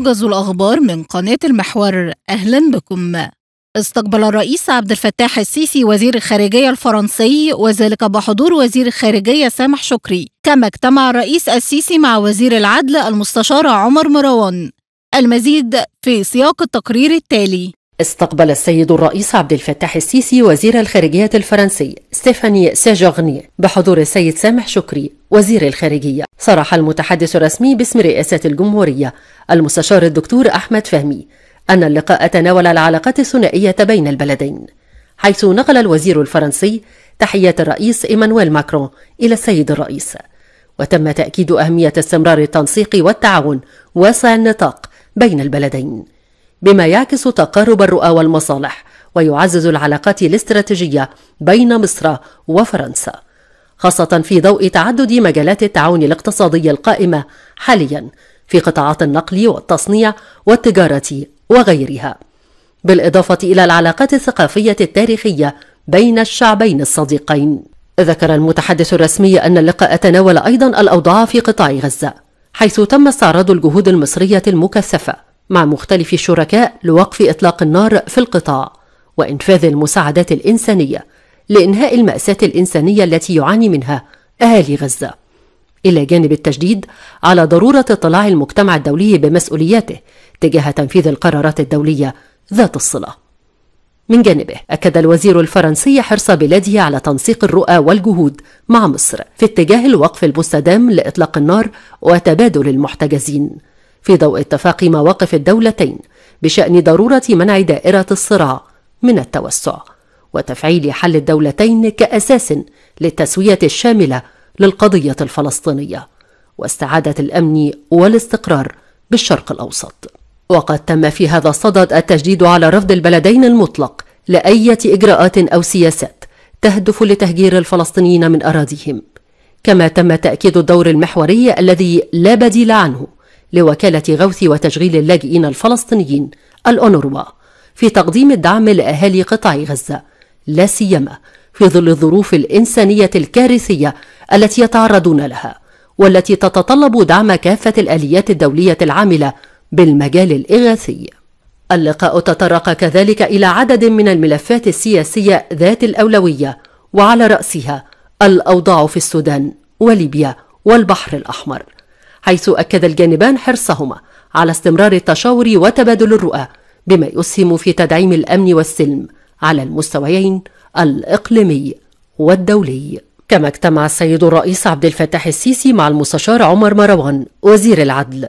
موجز الأخبار من قناة المحور أهلا بكم استقبل الرئيس عبد الفتاح السيسي وزير الخارجية الفرنسي وذلك بحضور وزير الخارجية سامح شكري كما اجتمع الرئيس السيسي مع وزير العدل المستشار عمر مروان المزيد في سياق التقرير التالي استقبل السيد الرئيس عبد الفتاح السيسي وزير الخارجية الفرنسي ستيفاني ساجوغني بحضور السيد سامح شكري وزير الخارجية صرح المتحدث الرسمي باسم رئاسة الجمهورية المستشار الدكتور أحمد فهمي أن اللقاء تناول العلاقات الثنائية بين البلدين حيث نقل الوزير الفرنسي تحية الرئيس إيمانويل ماكرون إلى السيد الرئيس وتم تأكيد أهمية استمرار التنسيق والتعاون واسع النطاق بين البلدين بما يعكس تقارب الرؤى والمصالح ويعزز العلاقات الاستراتيجية بين مصر وفرنسا خاصة في ضوء تعدد مجالات التعاون الاقتصادي القائمة حاليا في قطاعات النقل والتصنيع والتجارة وغيرها بالإضافة إلى العلاقات الثقافية التاريخية بين الشعبين الصديقين ذكر المتحدث الرسمي أن اللقاء تناول أيضا الأوضاع في قطاع غزة حيث تم استعراض الجهود المصرية المكثفة مع مختلف الشركاء لوقف إطلاق النار في القطاع وإنفاذ المساعدات الإنسانية لإنهاء المأساة الإنسانية التي يعاني منها أهالي غزة إلى جانب التشديد على ضرورة اطلاع المجتمع الدولي بمسؤولياته تجاه تنفيذ القرارات الدولية ذات الصلة من جانبه أكد الوزير الفرنسي حرص بلاده على تنسيق الرؤى والجهود مع مصر في اتجاه الوقف المستدام لإطلاق النار وتبادل المحتجزين في ضوء اتفاق مواقف الدولتين بشأن ضرورة منع دائرة الصراع من التوسع وتفعيل حل الدولتين كأساس للتسوية الشاملة للقضية الفلسطينية واستعادة الأمن والاستقرار بالشرق الأوسط وقد تم في هذا الصدد التجديد على رفض البلدين المطلق لأية إجراءات أو سياسات تهدف لتهجير الفلسطينيين من أراضيهم كما تم تأكيد الدور المحوري الذي لا بديل عنه لوكالة غوث وتشغيل اللاجئين الفلسطينيين الأونروا في تقديم الدعم لأهالي قطاع غزة لا سيما في ظل الظروف الإنسانية الكارثية التي يتعرضون لها والتي تتطلب دعم كافة الآليات الدولية العاملة بالمجال الإغاثي اللقاء تطرق كذلك إلى عدد من الملفات السياسية ذات الأولوية وعلى رأسها الأوضاع في السودان وليبيا والبحر الأحمر حيث أكد الجانبان حرصهما على استمرار التشاور وتبادل الرؤى بما يسهم في تدعيم الأمن والسلم على المستويين الإقليمي والدولي كما اجتمع السيد الرئيس عبد الفتاح السيسي مع المستشار عمر مروان وزير العدل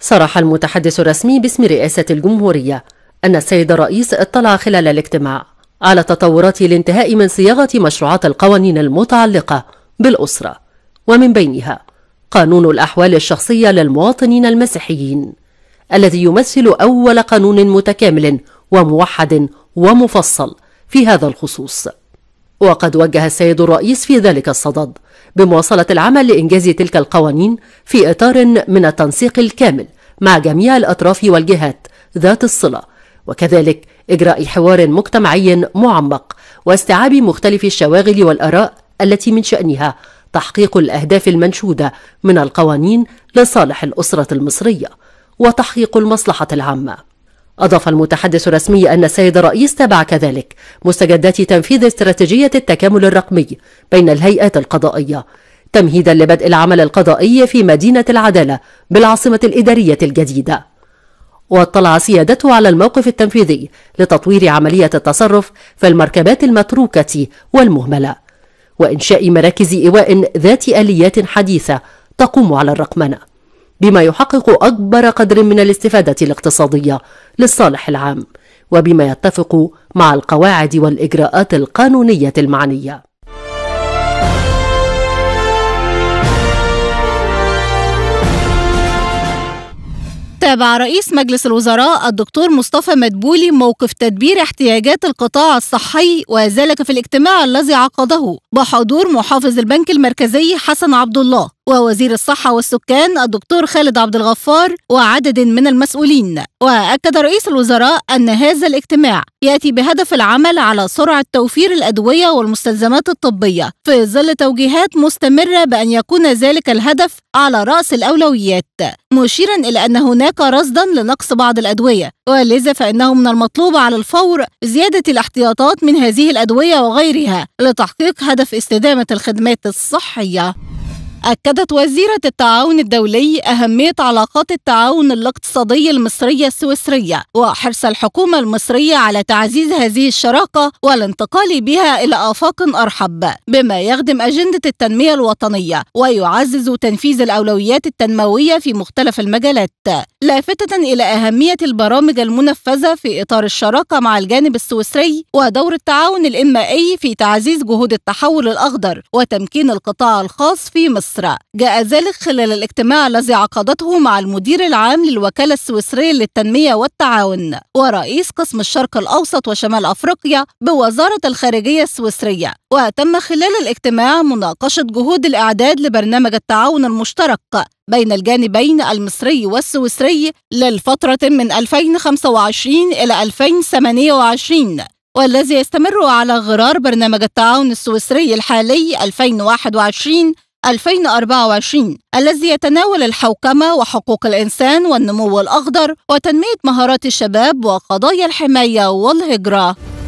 صرح المتحدث الرسمي باسم رئاسة الجمهورية أن السيد الرئيس اطلع خلال الاجتماع على تطورات الانتهاء من صياغة مشروعات القوانين المتعلقة بالأسرة ومن بينها قانون الأحوال الشخصية للمواطنين المسيحيين الذي يمثل أول قانون متكامل وموحد ومفصل في هذا الخصوص وقد وجه السيد الرئيس في ذلك الصدد بمواصلة العمل لإنجاز تلك القوانين في إطار من التنسيق الكامل مع جميع الأطراف والجهات ذات الصلة وكذلك إجراء حوار مجتمعي معمق واستيعاب مختلف الشواغل والآراء التي من شأنها تحقيق الأهداف المنشودة من القوانين لصالح الأسرة المصرية وتحقيق المصلحة العامة أضاف المتحدث الرسمي أن السيد الرئيس تابع كذلك مستجدات تنفيذ استراتيجية التكامل الرقمي بين الهيئات القضائية تمهيدا لبدء العمل القضائي في مدينة العدالة بالعاصمة الإدارية الجديدة واطلع سيادته على الموقف التنفيذي لتطوير عملية التصرف في المركبات المتروكة والمهملة وإنشاء مراكز إيواء ذات آليات حديثة تقوم على الرقمنة بما يحقق أكبر قدر من الاستفادة الاقتصادية للصالح العام وبما يتفق مع القواعد والإجراءات القانونية المعنية تابع رئيس مجلس الوزراء الدكتور مصطفى مدبولي موقف تدبير احتياجات القطاع الصحي وذلك في الاجتماع الذي عقده بحضور محافظ البنك المركزي حسن عبد الله ووزير الصحة والسكان الدكتور خالد عبد الغفار وعدد من المسؤولين وأكد رئيس الوزراء أن هذا الاجتماع يأتي بهدف العمل على سرعة توفير الأدوية والمستلزمات الطبية في ظل توجيهات مستمرة بأن يكون ذلك الهدف على رأس الأولويات مشيرا إلى أن هناك رصدا لنقص بعض الأدوية ولذا فإنه من المطلوب على الفور زيادة الاحتياطات من هذه الأدوية وغيرها لتحقيق هدف استدامة الخدمات الصحية أكدت وزيرة التعاون الدولي أهمية علاقات التعاون الاقتصادي المصرية السويسرية وحرص الحكومة المصرية على تعزيز هذه الشراكة والانتقال بها إلى آفاق أرحب بما يخدم أجندة التنمية الوطنية ويعزز تنفيذ الأولويات التنموية في مختلف المجالات لافتة إلى أهمية البرامج المنفذة في إطار الشراكة مع الجانب السويسري ودور التعاون الإنمائي في تعزيز جهود التحول الأخضر وتمكين القطاع الخاص في مصر مصر جاء ذلك خلال الاجتماع الذي عقدته مع المدير العام للوكالة السويسرية للتنمية والتعاون ورئيس قسم الشرق الأوسط وشمال أفريقيا بوزارة الخارجية السويسرية وتم خلال الاجتماع مناقشة جهود الإعداد لبرنامج التعاون المشترك بين الجانبين المصري والسويسري للفترة من 2025 إلى 2028 والذي يستمر على غرار برنامج التعاون السويسري الحالي 2021 2024 الذي يتناول الحوكمة وحقوق الإنسان والنمو الأخضر وتنمية مهارات الشباب وقضايا الحماية والهجرة